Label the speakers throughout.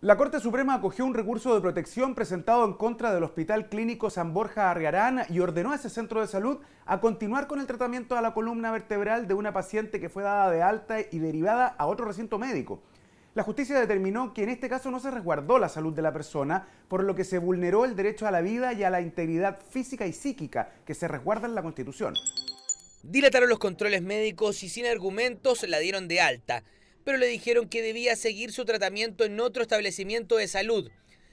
Speaker 1: La Corte Suprema acogió un recurso de protección presentado en contra del Hospital Clínico San Borja Argarán y ordenó a ese centro de salud a continuar con el tratamiento a la columna vertebral de una paciente que fue dada de alta y derivada a otro recinto médico. La justicia determinó que en este caso no se resguardó la salud de la persona, por lo que se vulneró el derecho a la vida y a la integridad física y psíquica que se resguarda en la Constitución. Dilataron los controles médicos y sin argumentos la dieron de alta pero le dijeron que debía seguir su tratamiento en otro establecimiento de salud.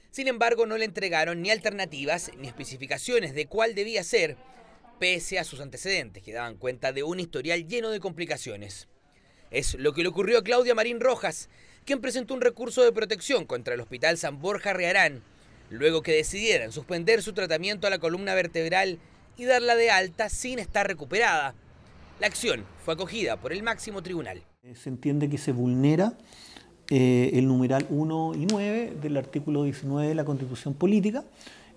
Speaker 1: Sin embargo, no le entregaron ni alternativas ni especificaciones de cuál debía ser, pese a sus antecedentes, que daban cuenta de un historial lleno de complicaciones. Es lo que le ocurrió a Claudia Marín Rojas, quien presentó un recurso de protección contra el Hospital San Borja Rearán, luego que decidieran suspender su tratamiento a la columna vertebral y darla de alta sin estar recuperada. La acción fue acogida por el máximo tribunal.
Speaker 2: Eh, se entiende que se vulnera eh, el numeral 1 y 9 del artículo 19 de la Constitución Política.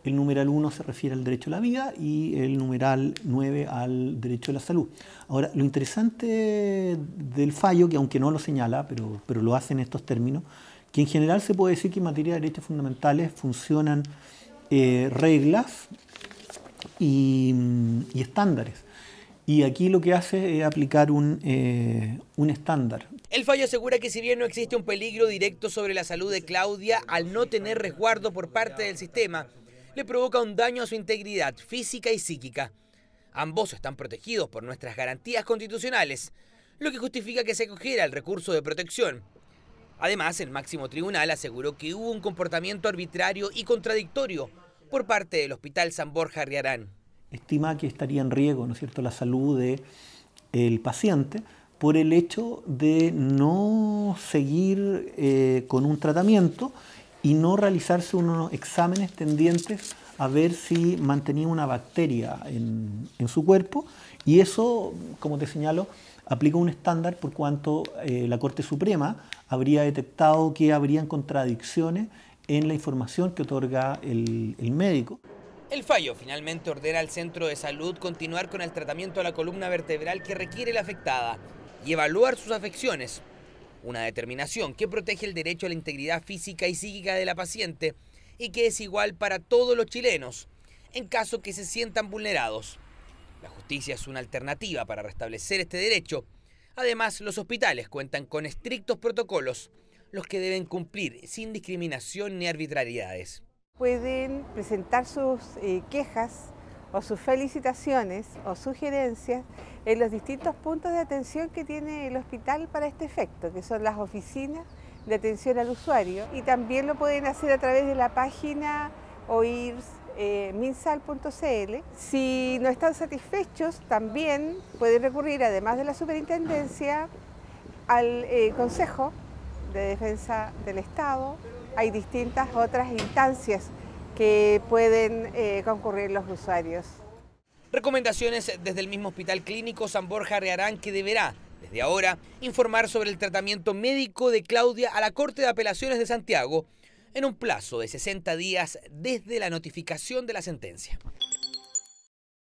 Speaker 2: El numeral 1 se refiere al derecho a la vida y el numeral 9 al derecho a la salud. Ahora, lo interesante del fallo, que aunque no lo señala, pero, lo hace en estos términos, que en general se puede decir que en materia de derechos fundamentales funcionan eh, reglas y estándares. Y aquí lo que hace es aplicar eh, un, estándar.
Speaker 1: El fallo asegura que si bien no existe un peligro directo sobre la salud de Claudia, al no tener resguardo por parte del sistema, le provoca un daño a su integridad física y psíquica. Ambos están protegidos por nuestras garantías constitucionales, lo que justifica que se acogiera el recurso de protección. Además, el máximo tribunal aseguró que hubo un comportamiento arbitrario y contradictorio por parte del Hospital San Borja Riarán
Speaker 2: estima que estaría en riesgo, ¿no es cierto?, la salud del paciente por el hecho de no seguir eh, con un tratamiento y no realizarse unos exámenes tendientes a ver si mantenía una bacteria en, su cuerpo. Y eso, como te señalo, aplica un estándar por cuanto eh, la Corte Suprema habría detectado que habrían contradicciones en la información que otorga el médico.
Speaker 1: El fallo finalmente ordena al centro de salud continuar con el tratamiento a la columna vertebral que requiere la afectada y evaluar sus afecciones. Una determinación que protege el derecho a la integridad física y psíquica de la paciente y que es igual para todos los chilenos en caso que se sientan vulnerados. La justicia es una alternativa para restablecer este derecho. Además, los hospitales cuentan con estrictos protocolos, los que deben cumplir sin discriminación ni arbitrariedades
Speaker 3: pueden presentar sus eh, quejas o sus felicitaciones o sugerencias en los distintos puntos de atención que tiene el hospital para este efecto, que son las oficinas de atención al usuario y también lo pueden hacer a través de la página oirsminsal.cl. Eh, si no están satisfechos, también pueden recurrir, además de la superintendencia, al eh, Consejo de Defensa del Estado hay distintas otras instancias que pueden eh, concurrir los usuarios.
Speaker 1: Recomendaciones desde el mismo Hospital Clínico San Borja rearán que deberá, desde ahora, informar sobre el tratamiento médico de Claudia a la Corte de Apelaciones de Santiago en un plazo de 60 días desde la notificación de la sentencia.